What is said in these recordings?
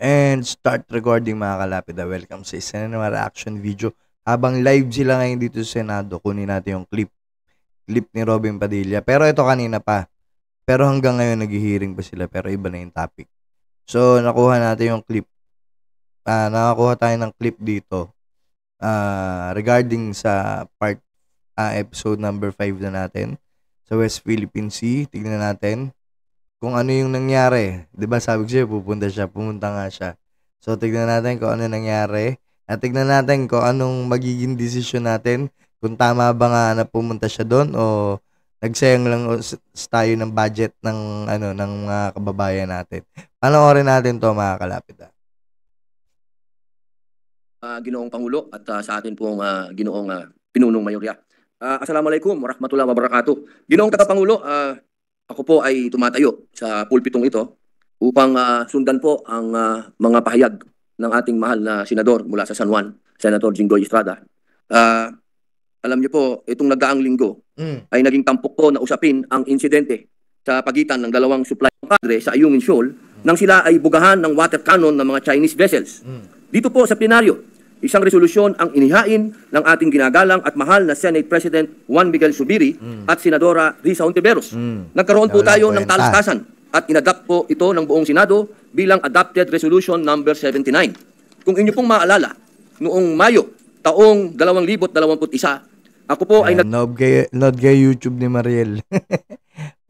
and start recording mga kalapida. Ah. Welcome sa isa na reaction video. Habang live sila ngayon dito sa Senado, kunin natin yung clip. Clip ni Robin Padilla. Pero ito kanina pa. Pero hanggang ngayon naghihiring pa sila pero iba na yung topic. So nakuha natin yung clip. Uh, nakakuha tayo ng clip dito uh, regarding sa part uh, episode number 5 na natin sa West Philippine Sea. Tignan natin kung ano yung nangyari. ba diba, sabi ko siya, pupunta siya, pumunta nga siya. So, tignan natin kung ano nangyari. At tignan natin kung anong magiging desisyon natin. Kung tama ba nga na pumunta siya doon o nagsayang lang tayo ng budget ng ano ng mga kababayan natin. Panoorin natin 'to mga kalapit. Ah. Uh, ginoong Pangulo at uh, sa atin pong uh, ginoong uh, pinunong mayorya. Uh, Assalamualaikum warahmatullahi wabarakatuh. Ginoong Tagapangulo, uh, ako po ay tumatayo sa pulpitong ito upang uh, sundan po ang uh, mga pahayag ng ating mahal na senador mula sa San Juan, Senator Jinggoy Estrada. Uh, alam niyo po, itong nagdaang linggo mm. ay naging tampok ko na usapin ang insidente sa pagitan ng dalawang supply padre sa Ayungin Shoal mm. nang sila ay bugahan ng water cannon ng mga Chinese vessels. Mm. Dito po sa plenaryo, isang resolusyon ang inihain ng ating ginagalang at mahal na Senate President Juan Miguel Subiri mm. at Senadora Risa Ontiveros. Mm. Nagkaroon po tayo ng talastasan at inadapt po ito ng buong Senado bilang Adapted Resolution Number 79. Kung inyo pong maalala, noong Mayo, taong 2021, ako po ay nag- Nod kay, nod kay YouTube ni Mariel.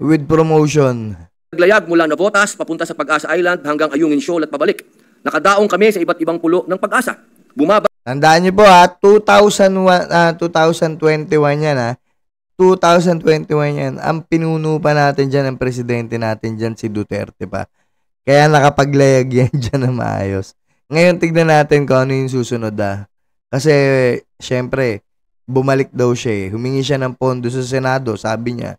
With promotion. naglayag mula Navotas papunta sa Pag-asa Island hanggang Ayungin Shoal at pabalik. Nakadaong kami sa iba't ibang pulo ng Pag-asa bumaba. Tandaan niyo po ha, 2000, uh, 2021 yan ha. 2021 yan. Ang pinuno pa natin dyan, ang presidente natin dyan, si Duterte pa. Kaya nakapaglayag yan dyan na maayos. Ngayon, tignan natin kung ano yung susunod ah. Kasi, syempre, bumalik daw siya eh. Humingi siya ng pondo sa Senado, sabi niya.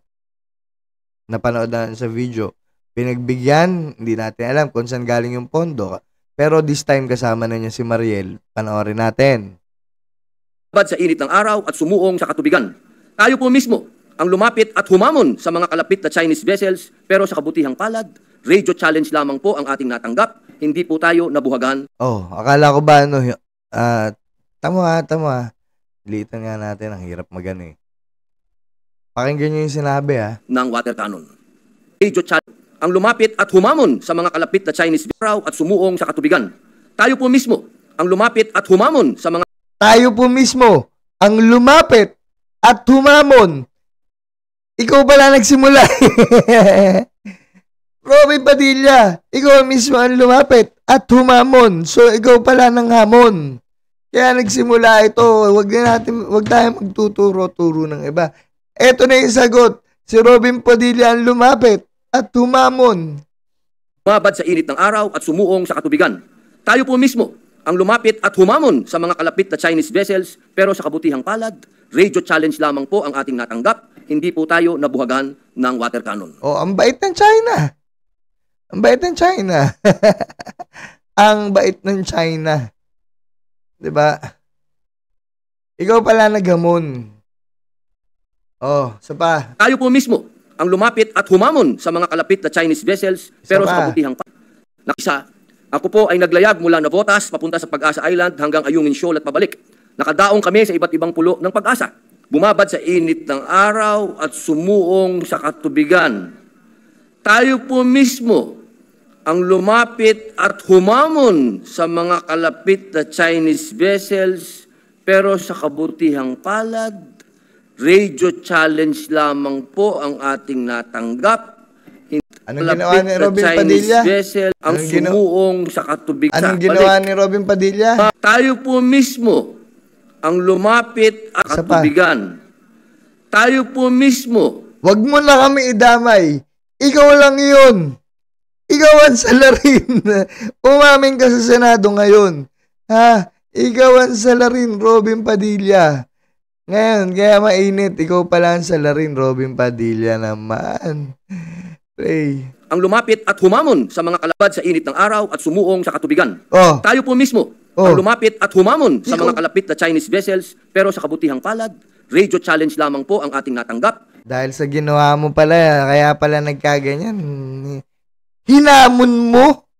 Napanood na sa video. Pinagbigyan, hindi natin alam kung saan galing yung pondo. Pero this time kasama na niya si Mariel. Panoorin natin. Bad sa init ng araw at sumuong sa katubigan. Tayo po mismo ang lumapit at humamon sa mga kalapit na Chinese vessels pero sa kabutihang palad, radio challenge lamang po ang ating natanggap. Hindi po tayo nabuhagan. Oh, akala ko ba ano, uh, tama, tama. Liitan nga natin, ang hirap magano eh. Pakinggan niyo yung sinabi ha. Ah. Ng water cannon. Radio challenge ang lumapit at humamon sa mga kalapit na Chinese biraw at sumuong sa katubigan. Tayo po mismo ang lumapit at humamon sa mga... Tayo po mismo ang lumapit at humamon. Ikaw pala nagsimula. Robin Padilla, ikaw mismo ang lumapit at humamon. So, ikaw pala ng hamon. Kaya nagsimula ito. Huwag na natin, huwag tayo magtuturo-turo ng iba. Ito na yung sagot. Si Robin Padilla ang lumapit at humamon. Babad sa init ng araw at sumuong sa katubigan. Tayo po mismo ang lumapit at humamon sa mga kalapit na Chinese vessels pero sa kabutihang palad, radio challenge lamang po ang ating natanggap. Hindi po tayo nabuhagan ng water cannon. Oh, ang bait ng China. Ang bait ng China. ang bait ng China. 'Di ba? Ikaw pala nagamon. Oh, sa pa. Tayo po mismo ang lumapit at humamon sa mga kalapit na Chinese vessels pero sa kabutihang pa. Nakisa, ako po ay naglayag mula Navotas papunta sa Pag-asa Island hanggang Ayungin Shoal at pabalik. Nakadaong kami sa iba't ibang pulo ng pag-asa. Bumabad sa init ng araw at sumuong sa katubigan. Tayo po mismo ang lumapit at humamon sa mga kalapit na Chinese vessels pero sa kabutihang palad radio challenge lamang po ang ating natanggap. Anong ginawa ni Robin Padilla? Vessel ang sumuong sa katubig Anong ginawa ni Robin Padilla? Uh, tayo po mismo ang lumapit at Isa katubigan. Pa. Tayo po mismo. Huwag mo na kami idamay. Ikaw lang yun. Ikaw ang salarin. Umamin ka sa Senado ngayon. Ha? Ikaw ang salarin, Robin Padilla. Ngayon, kaya mainit. Ikaw pala ang salarin, Robin Padilla naman. Pray. Ang lumapit at humamon sa mga kalabad sa init ng araw at sumuong sa katubigan. Oh. Tayo po mismo oh. ang lumapit at humamon sa Ikaw. mga kalapit na Chinese vessels pero sa kabutihang palad, radio challenge lamang po ang ating natanggap. Dahil sa ginawa mo pala, kaya pala nagkaganyan. Hinamon mo?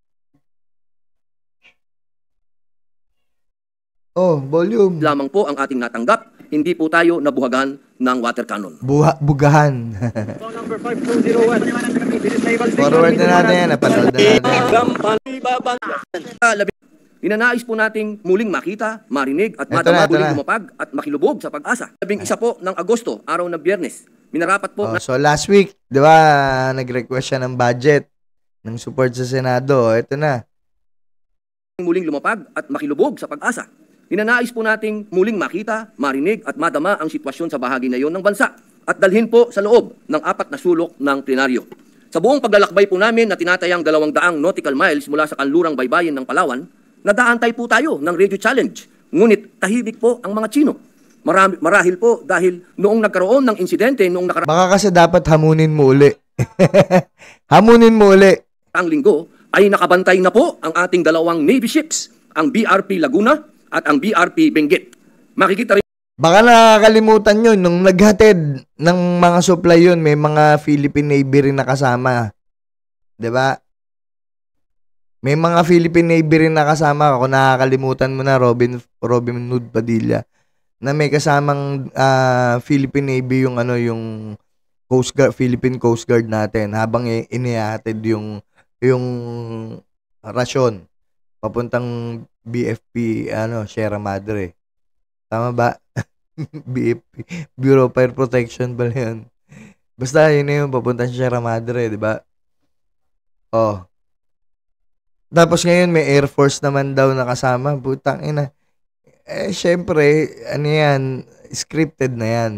Oh, volume. Lamang po ang ating natanggap hindi po tayo nabuhagan ng water cannon. Buha, bugahan. number 5201. Forward na natin yan. Napanood na natin. Inanais po nating muling makita, marinig at matama muling lumapag at makilubog sa pag-asa. Labing isa po ng Agosto, araw ng biyernes. Minarapat po. Oh, so last week, di ba, nag-request siya ng budget ng support sa Senado. Ito na. Muling lumapag at makilubog sa pag-asa. Ninanais po nating muling makita, marinig at madama ang sitwasyon sa bahagi na iyon ng bansa at dalhin po sa loob ng apat na sulok ng plenaryo. Sa buong paglalakbay po namin na tinatayang dalawang daang nautical miles mula sa kanlurang baybayin ng Palawan, nadaantay po tayo ng radio challenge. Ngunit tahibik po ang mga Chino. Marami, marahil po dahil noong nagkaroon ng insidente, noong nakaraan... Baka kasi dapat hamunin mo uli. hamunin mo uli. Ang linggo ay nakabantay na po ang ating dalawang Navy ships, ang BRP Laguna at ang BRP Benguet. Makikita rin Baka nakakalimutan yun, nung naghatid ng mga supply yun, may mga Philippine Navy rin nakasama. ba? Diba? May mga Philippine Navy rin nakasama. Kung nakakalimutan mo na, Robin, Robin Nood Padilla, na may kasamang uh, Philippine Navy yung ano, yung Coast Guard, Philippine Coast Guard natin habang inihatid yung yung rasyon papuntang BFP ano, Sierra Madre. Tama ba? BFP, Bureau of Fire Protection ba yun. Basta yun na yun, papunta sa Sierra Madre, di ba? Oh. Tapos ngayon may Air Force naman daw nakasama. Putang ina. Eh, syempre, ano yan, scripted na yan.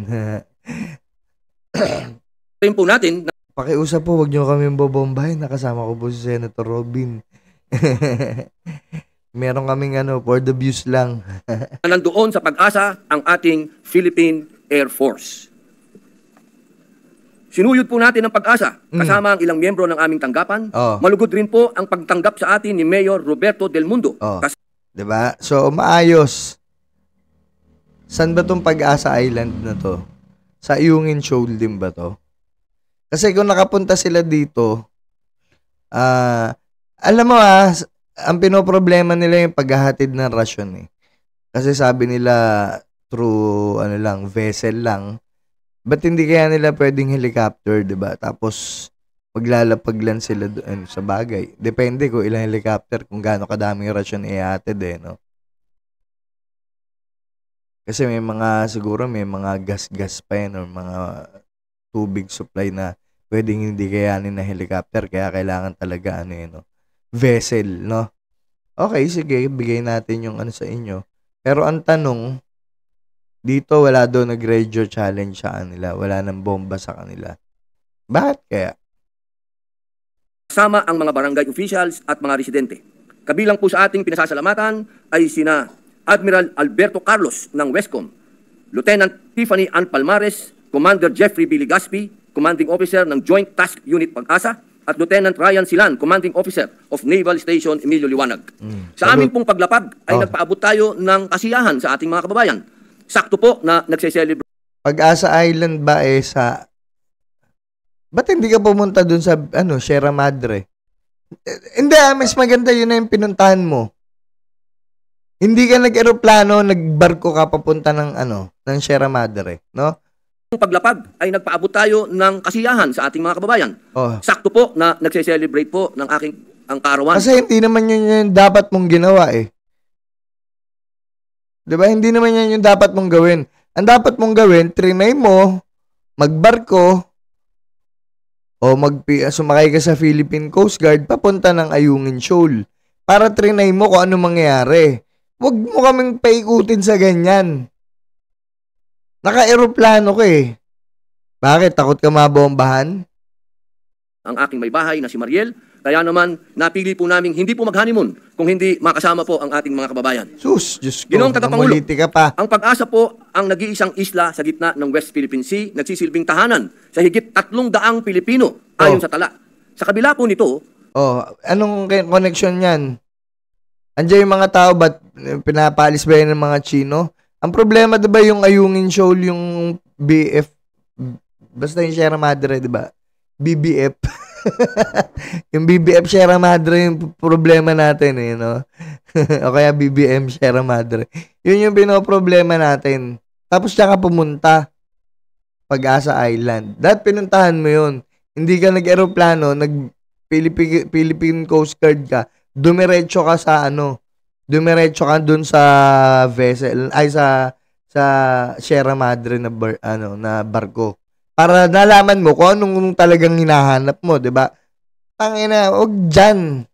Rin po natin. Na- Pakiusap po, wag niyo kami bombahin. Nakasama ko po si Senator Robin. Meron kaming ano, for the views lang. nandoon sa pag-asa ang ating Philippine Air Force. Sinuyod po natin ang pag-asa mm. kasama ang ilang miyembro ng aming tanggapan. Oo. Oh. Malugod rin po ang pagtanggap sa atin ni Mayor Roberto Del Mundo. Oh. Kas- 'Di ba? So maayos. San ba tong Pag-asa Island na to? Sa Iungin Shoal din ba to? Kasi kung nakapunta sila dito, ah alam mo ah, ang pinoproblema nila yung paghahatid ng rasyon eh. Kasi sabi nila through ano lang, vessel lang. But hindi kaya nila pwedeng helicopter, 'di ba? Tapos maglalapag lang sila doon ano, sa bagay. Depende ko ilang helicopter kung gaano kadaming rasyon ihatid eh, no. Kasi may mga siguro may mga gas-gas pa yan or mga tubig supply na pwedeng hindi kayanin na helicopter kaya kailangan talaga ano yun, eh, no? vessel, no? Okay, sige, bigay natin yung ano sa inyo. Pero ang tanong, dito wala daw nag-radio challenge sa kanila. Wala nang bomba sa kanila. Bakit kaya? Sama ang mga barangay officials at mga residente. Kabilang po sa ating pinasasalamatan ay sina Admiral Alberto Carlos ng Westcom, Lieutenant Tiffany Ann Palmares, Commander Jeffrey Billy Gaspi, Commanding Officer ng Joint Task Unit Pag-asa, at Lieutenant Ryan Silan, Commanding Officer of Naval Station Emilio Liwanag. Mm. Sa amin pong paglapag ay oh. nagpaabot tayo ng kasiyahan sa ating mga kababayan. Sakto po na nagse-celebrate. Pag-asa Island ba eh sa... Ba't hindi ka pumunta dun sa ano, Sierra Madre? Eh, hindi, ah, mas maganda yun na yung pinuntahan mo. Hindi ka nag-eroplano, nagbarko ka papunta ng ano, ng Sierra Madre, no? paglapag ay nagpaabot tayo ng kasiyahan sa ating mga kababayan. Oh. Sakto po na nagse-celebrate po ng aking ang karawan. Kasi hindi naman yun yung dapat mong ginawa eh. 'Di ba? Hindi naman yun yung dapat mong gawin. Ang dapat mong gawin, trinay mo magbarko o mag sumakay ka sa Philippine Coast Guard papunta ng Ayungin Shoal para trinay mo kung ano mangyayari. Huwag mo kaming paikutin sa ganyan. Naka-eroplano ka eh. Bakit? Takot ka mabombahan? Ang aking may bahay na si Mariel, kaya naman napili po namin hindi po mag-honeymoon kung hindi makasama po ang ating mga kababayan. Sus, Diyos ko, Ginoong ka pa. Ang pag-asa po ang nag-iisang isla sa gitna ng West Philippine Sea, nagsisilbing tahanan sa higit tatlong daang Pilipino oh. ayon sa tala. Sa kabila po nito, Oh, anong connection niyan? Andiyan yung mga tao, ba't pinapalis ba yan ng mga Chino? Ang problema 'di ba yung Ayungin Shoal yung BF basta yung Sierra Madre 'di ba? BBF. yung BBF Sierra Madre yung problema natin eh, no? o kaya BBM Sierra Madre. Yun yung pinoproblema natin. Tapos tsaka pumunta. Pag-asa Island. Dapat pinuntahan mo yun. Hindi ka nag eroplano nag Philippine Coast Guard ka, dumiretso ka sa ano, dumiretso ka dun sa vessel, ay sa, sa Sierra Madre na, bar, ano, na barko. Para nalaman mo kung anong talagang hinahanap mo, di ba? Tangina, og diyan.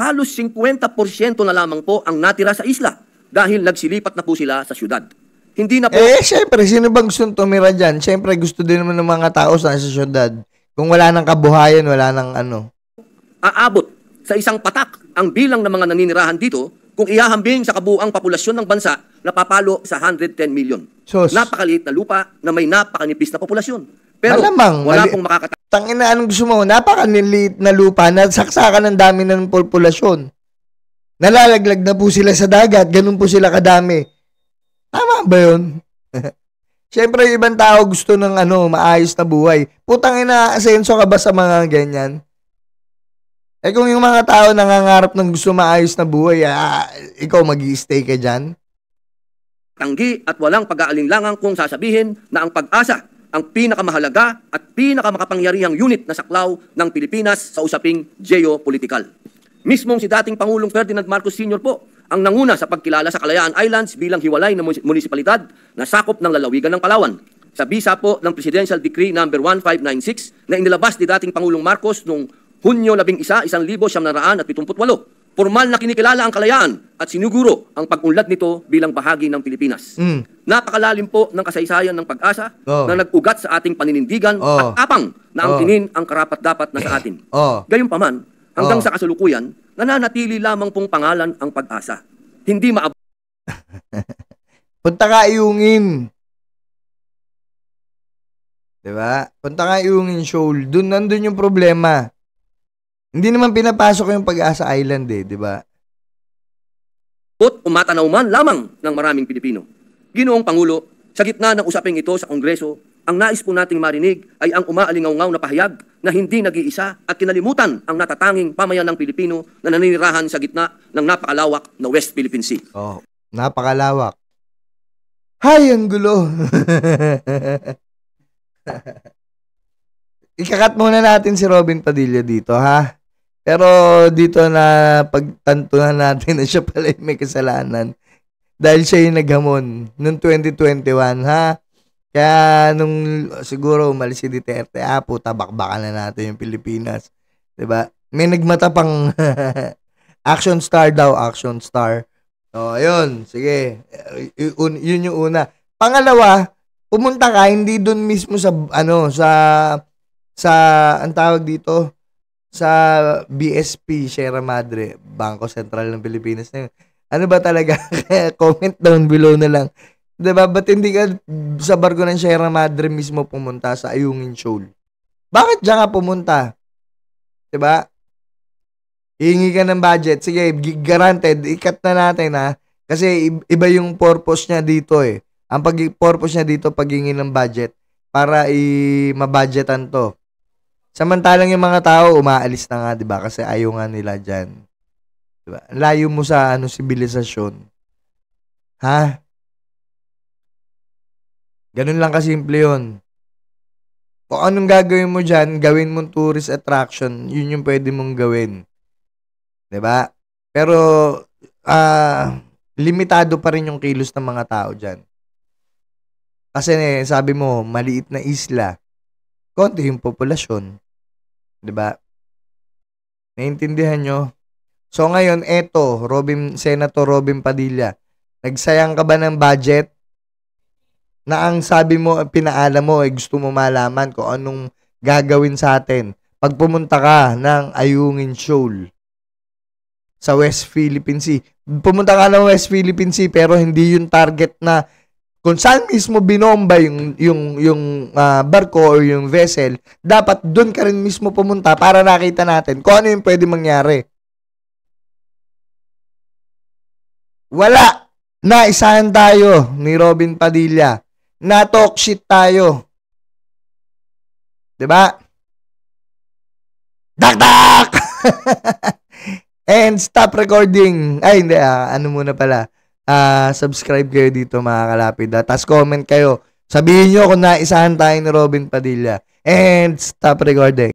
Halos 50% na lamang po ang natira sa isla dahil nagsilipat na po sila sa siyudad. Hindi na po... Eh, syempre, sino bang gusto tumira dyan? Syempre, gusto din naman ng mga tao sa, siyudad. Kung wala nang kabuhayan, wala nang ano. Aabot sa isang patak ang bilang ng mga naninirahan dito kung ihahambing sa kabuang populasyon ng bansa na papalo sa 110 million. Sos. Napakaliit na lupa na may napakanipis na populasyon. Pero Malamang, wala pong makakatapos. Tangin na anong gusto mo, napakaniliit na lupa na saksakan ng dami ng populasyon. Nalalaglag na po sila sa dagat, ganun po sila kadami. Tama ba yun? Siyempre, ibang tao gusto ng ano, maayos na buhay. Putang ina, asenso ka ba sa mga ganyan? Eh kung yung mga tao nangangarap ng gusto maayos na buhay, ah, ikaw mag stay ka dyan? Tanggi at walang pag-aalinlangan kung sasabihin na ang pag-asa ang pinakamahalaga at pinakamakapangyarihang unit na saklaw ng Pilipinas sa usaping geopolitical. Mismong si dating Pangulong Ferdinand Marcos Sr. po ang nanguna sa pagkilala sa Kalayaan Islands bilang hiwalay na munisipalidad na sakop ng lalawigan ng Palawan. Sa bisa po ng Presidential Decree No. 1596 na inilabas ni dating Pangulong Marcos noong Hunyo 11, 1978, formal na kinikilala ang kalayaan at sinuguro ang pag-unlad nito bilang bahagi ng Pilipinas. Mm. Napakalalim po ng kasaysayan ng pag-asa oh. na nag-ugat sa ating paninindigan oh. at apang na ang oh. ang karapat-dapat na sa atin. Oh. Gayunpaman, hanggang oh. sa kasalukuyan, nananatili lamang pong pangalan ang pag-asa. Hindi maabot. Punta ka iungin. 'Di ba? Punta ka iungin shoal. Doon nandoon yung problema. Hindi naman pinapasok yung pag-asa island eh, di ba? At umatanaw man lamang ng maraming Pilipino. Ginoong Pangulo, sa gitna ng usaping ito sa Kongreso, ang nais po nating marinig ay ang umaalingaw na pahayag na hindi nag-iisa at kinalimutan ang natatanging pamayan ng Pilipino na naninirahan sa gitna ng napakalawak na West Philippine Sea. Oh, napakalawak. Hay, ang gulo! Ikakat muna natin si Robin Padilla dito, ha? Pero dito na pagtantunan natin na siya pala yung may kasalanan. Dahil siya yung naghamon noong 2021 ha. Kaya nung siguro umalis si Duterte, ah puta bakbakan na natin yung Pilipinas. 'Di ba? May nagmata pang action star daw, action star. So, ayun, sige. Yun, yun yung una. Pangalawa, pumunta ka hindi doon mismo sa ano, sa sa ang tawag dito, sa BSP, Sierra Madre, Bangko Sentral ng Pilipinas na yun. Ano ba talaga? Comment down below na lang. Diba? Ba't hindi ka sa barko ng Sierra Madre mismo pumunta sa Ayungin Shoal? Bakit dyan ka pumunta? Diba? Hingi ka ng budget. Sige, guaranteed, ikat na natin ha. Kasi iba yung purpose niya dito eh. Ang pag purpose niya dito paghingi ng budget para i mabudgetan to. Samantalang yung mga tao umaalis na nga, 'di ba? Kasi ayaw nga nila diyan. 'Di ba? Layo mo sa ano sibilisasyon. Ha? Ganun lang kasi simple 'yon. Kung anong gagawin mo diyan, gawin mong tourist attraction, yun yung pwede mong gawin. 'Di ba? Pero uh, limitado pa rin yung kilos ng mga tao diyan. Kasi eh, sabi mo, maliit na isla. Konti yung populasyon. 'Di ba? Naintindihan nyo? So ngayon, eto, Robin, Senator Robin Padilla, nagsayang ka ba ng budget? Na ang sabi mo, pinaalam mo, eh, gusto mo malaman kung anong gagawin sa atin pag pumunta ka ng Ayungin Shoal sa West Philippine Sea. Pumunta ka ng West Philippine Sea pero hindi yung target na kung saan mismo binomba yung yung yung uh, barko or yung vessel, dapat doon ka rin mismo pumunta para nakita natin kung ano yung pwede mangyari. Wala. Naisahan tayo ni Robin Padilla. Na talk shit tayo. 'Di ba? Dakdak! And stop recording. Ay, hindi ah. Ano muna pala uh, subscribe kayo dito mga kalapida. Ah. Tapos comment kayo. Sabihin nyo kung naisahan tayo ni Robin Padilla. And stop recording.